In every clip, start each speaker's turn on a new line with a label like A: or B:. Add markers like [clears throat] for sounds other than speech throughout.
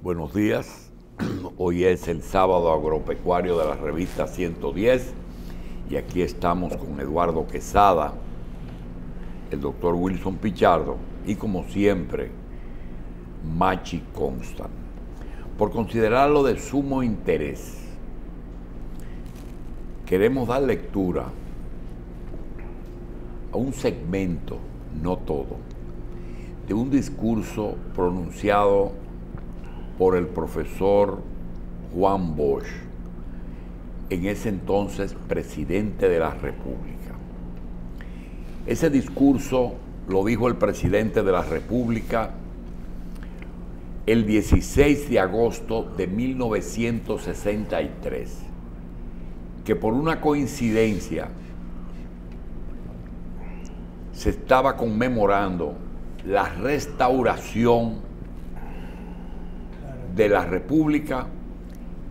A: Buenos días. [clears throat] Hoy es el sábado agropecuario de la revista 110 y aquí estamos con Eduardo Quesada, el doctor Wilson Pichardo y como siempre, Machi Constant. Por considerarlo de sumo interés, queremos dar lectura a un segmento, no todo, de un discurso pronunciado por el profesor Juan Bosch, en ese entonces presidente de la República. Ese discurso lo dijo el presidente de la República el 16 de agosto de 1963, que por una coincidencia se estaba conmemorando la restauración de la República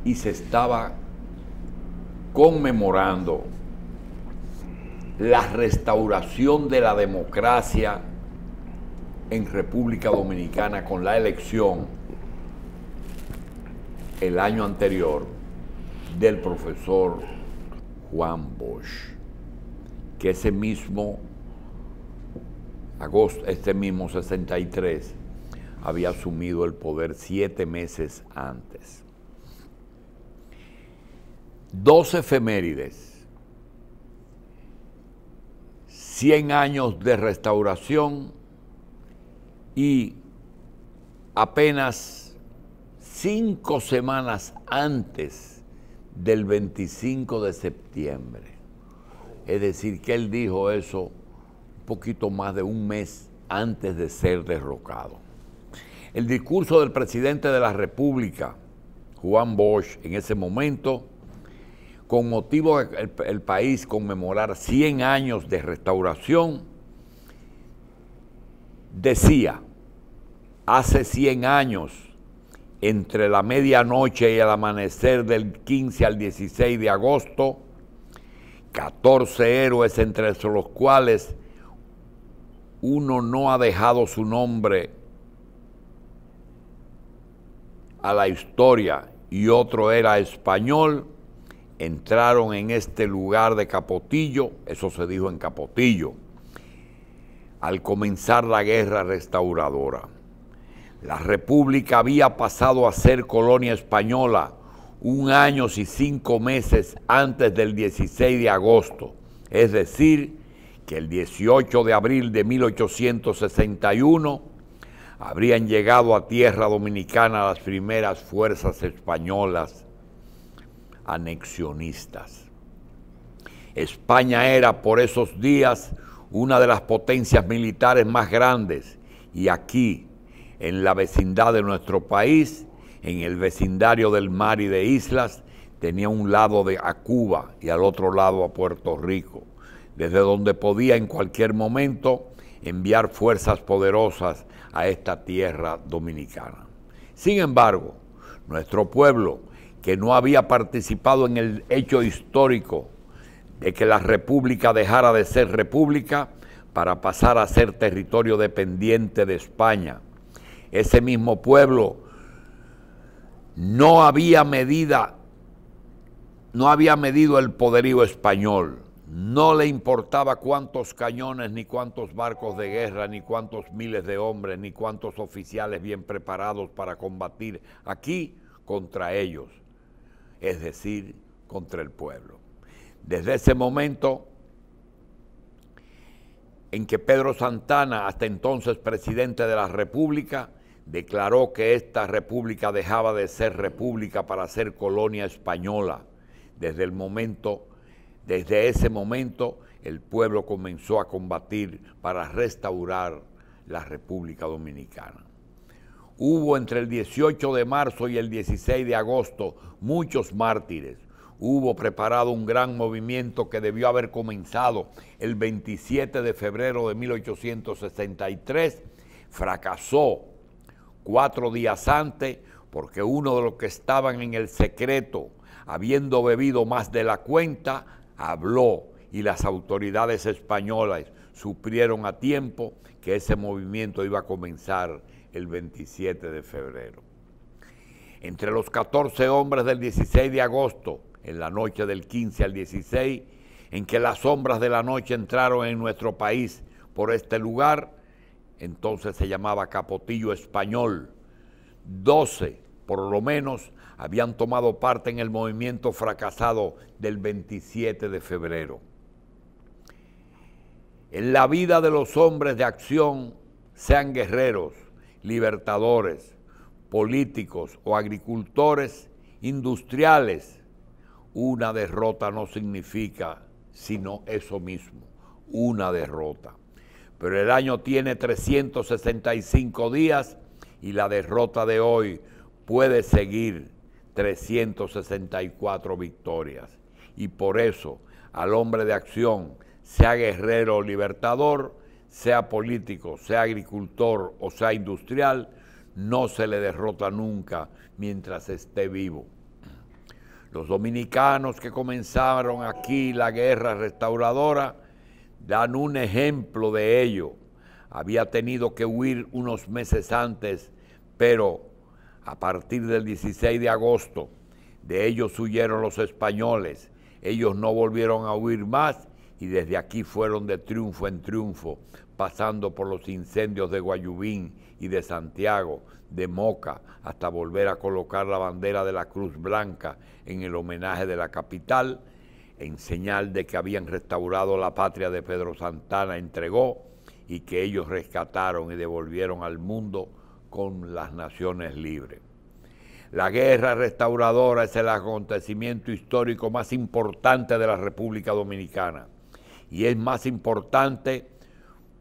A: y se estaba conmemorando la restauración de la democracia en República Dominicana con la elección el año anterior del profesor Juan Bosch, que ese mismo agosto, este mismo 63, había asumido el poder siete meses antes. Dos efemérides, 100 años de restauración y apenas cinco semanas antes del 25 de septiembre. Es decir, que él dijo eso un poquito más de un mes antes de ser derrocado. El discurso del presidente de la República, Juan Bosch, en ese momento, con motivo de el, país conmemorar 100 años de restauración, decía, hace 100 años, entre la medianoche y el amanecer del 15 al 16 de agosto, 14 héroes entre los cuales uno no ha dejado su nombre la historia y otro era español, entraron en este lugar de Capotillo, eso se dijo en Capotillo, al comenzar la guerra restauradora. La República había pasado a ser colonia española un año y cinco meses antes del 16 de agosto, es decir, que el 18 de abril de 1861 habrían llegado a tierra dominicana las primeras fuerzas españolas anexionistas. España era por esos días una de las potencias militares más grandes y aquí, en la vecindad de nuestro país, en el vecindario del mar y de islas, tenía un lado de, a Cuba y al otro lado a Puerto Rico, desde donde podía en cualquier momento enviar fuerzas poderosas a esta tierra dominicana. Sin embargo, nuestro pueblo, que no había participado en el hecho histórico de que la República dejara de ser República para pasar a ser territorio dependiente de España, ese mismo pueblo no había medida no había medido el poderío español no le importaba cuántos cañones, ni cuántos barcos de guerra, ni cuántos miles de hombres, ni cuántos oficiales bien preparados para combatir aquí contra ellos, es decir, contra el pueblo. Desde ese momento en que Pedro Santana, hasta entonces presidente de la República, declaró que esta república dejaba de ser república para ser colonia española. Desde el momento desde ese momento el pueblo comenzó a combatir para restaurar la República Dominicana. Hubo entre el 18 de marzo y el 16 de agosto muchos mártires. Hubo preparado un gran movimiento que debió haber comenzado el 27 de febrero de 1863. Fracasó cuatro días antes porque uno de los que estaban en el secreto, habiendo bebido más de la cuenta, habló y las autoridades españolas supieron a tiempo que ese movimiento iba a comenzar el 27 de febrero. Entre los 14 hombres del 16 de agosto, en la noche del 15 al 16, en que las sombras de la noche entraron en nuestro país por este lugar, entonces se llamaba Capotillo Español, 12 por lo menos habían tomado parte en el movimiento fracasado del 27 de febrero. En la vida de los hombres de acción, sean guerreros, libertadores, políticos o agricultores, industriales, una derrota no significa sino eso mismo, una derrota. Pero el año tiene 365 días y la derrota de hoy puede seguir 364 victorias. Y por eso al hombre de acción, sea guerrero o libertador, sea político, sea agricultor o sea industrial, no se le derrota nunca mientras esté vivo. Los dominicanos que comenzaron aquí la guerra restauradora dan un ejemplo de ello. Había tenido que huir unos meses antes, pero a partir del 16 de agosto. De ellos huyeron los españoles. Ellos no volvieron a huir más y desde aquí fueron de triunfo en triunfo, pasando por los incendios de Guayubín y de Santiago, de Moca, hasta volver a colocar la bandera de la Cruz Blanca en el homenaje de la capital, en señal de que habían restaurado la patria de Pedro Santana, entregó y que ellos rescataron y devolvieron al mundo con las naciones libres. La guerra restauradora es el acontecimiento histórico más importante de la República Dominicana y es más importante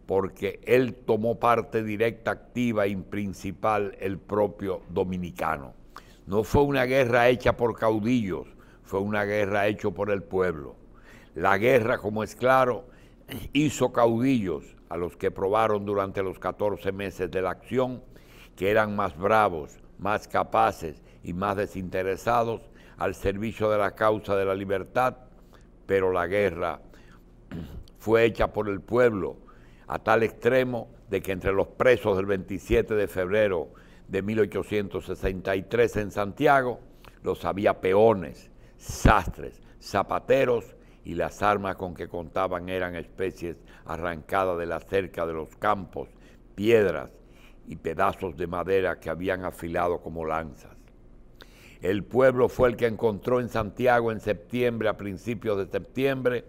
A: porque él tomó parte directa, activa y principal el propio dominicano. No fue una guerra hecha por caudillos, fue una guerra hecha por el pueblo. La guerra, como es claro, hizo caudillos a los que probaron durante los 14 meses de la acción que eran más bravos, más capaces y más desinteresados al servicio de la causa de la libertad, pero la guerra [clears throat] fue hecha por el pueblo a tal extremo de que entre los presos del 27 de febrero de 1863 en Santiago los había peones, sastres, zapateros y las armas con que contaban eran especies arrancadas de la cerca de los campos, piedras, y pedazos de madera que habían afilado como lanzas. El pueblo fue el que encontró en Santiago en septiembre, a principios de septiembre,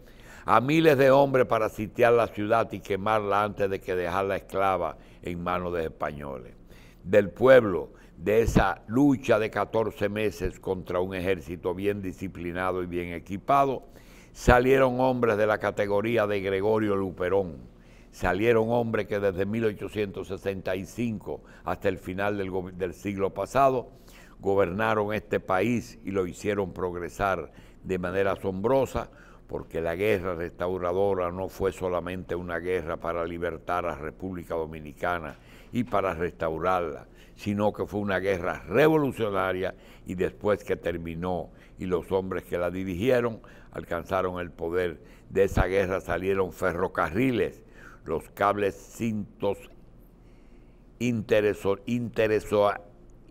A: a miles de hombres para sitiar la ciudad y quemarla antes de que dejarla esclava en manos de españoles. Del pueblo, de esa lucha de 14 meses contra un ejército bien disciplinado y bien equipado, salieron hombres de la categoría de Gregorio Luperón, salieron hombres que desde 1865 hasta el final del, siglo pasado gobernaron este país y lo hicieron progresar de manera asombrosa, porque la guerra restauradora no fue solamente una guerra para libertar a República Dominicana y para restaurarla, sino que fue una guerra revolucionaria y después que terminó y los hombres que la dirigieron alcanzaron el poder, de esa guerra salieron ferrocarriles los cables cintos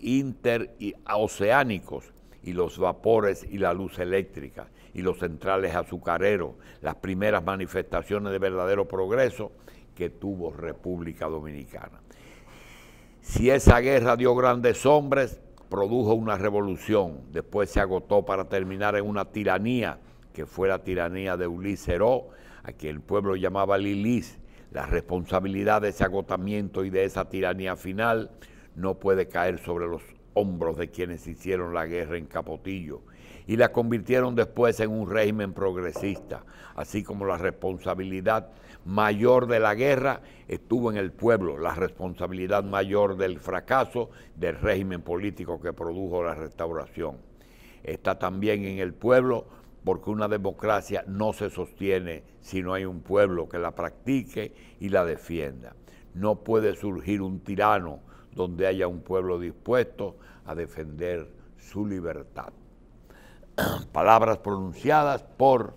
A: interoceánicos y los vapores y la luz eléctrica y los centrales azucareros, las primeras manifestaciones de verdadero progreso que tuvo República Dominicana. Si esa guerra dio grandes hombres, produjo una revolución, después se agotó para terminar en una tiranía, que fue la tiranía de Ulises a quien el pueblo llamaba Lilis, la responsabilidad de ese agotamiento y de esa tiranía final no puede caer sobre los hombros de quienes hicieron la guerra en Capotillo y la convirtieron después en un régimen progresista, así como la responsabilidad mayor de la guerra estuvo en el pueblo, la responsabilidad mayor del fracaso del régimen político que produjo la restauración. Está también en el pueblo porque una democracia no se sostiene si no hay un pueblo que la practique y la defienda. No puede surgir un tirano donde haya un pueblo dispuesto a defender su libertad. [clears throat] Palabras pronunciadas por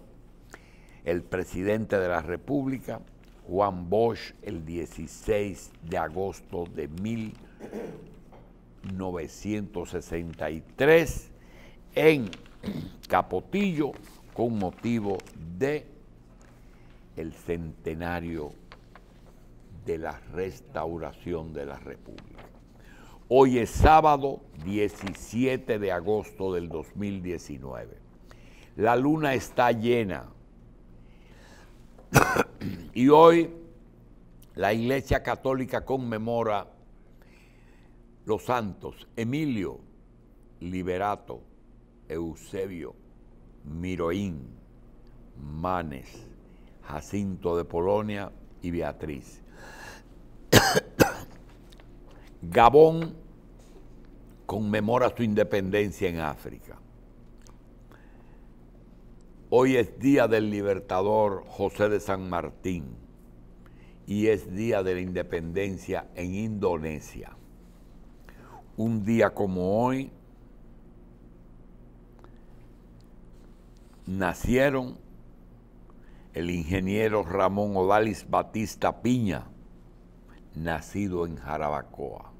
A: el presidente de la República, Juan Bosch, el 16 de agosto de 1963 en Capotillo con motivo de el centenario de la restauración de la República. Hoy es sábado 17 de agosto del 2019. La luna está llena y hoy la Iglesia Católica conmemora los santos Emilio Liberato, Eusebio, Miroín, Manes, Jacinto de Polonia y Beatriz. [coughs] Gabón conmemora su independencia en África. Hoy es día del libertador José de San Martín y es día de la independencia en Indonesia. Un día como hoy, nacieron el ingeniero Ramón Odalis Batista Piña, nacido en Jarabacoa,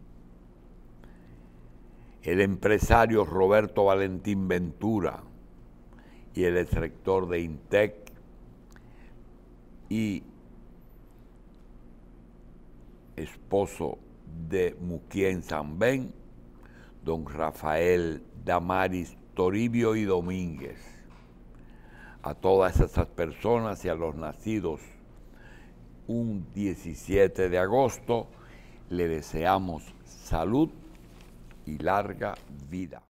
A: el empresario Roberto Valentín Ventura y el exrector de INTEC y esposo de Muquien Zambén, don Rafael Damaris Toribio y Domínguez a todas esas personas y a los nacidos un 17 de agosto. Le deseamos salud y larga vida.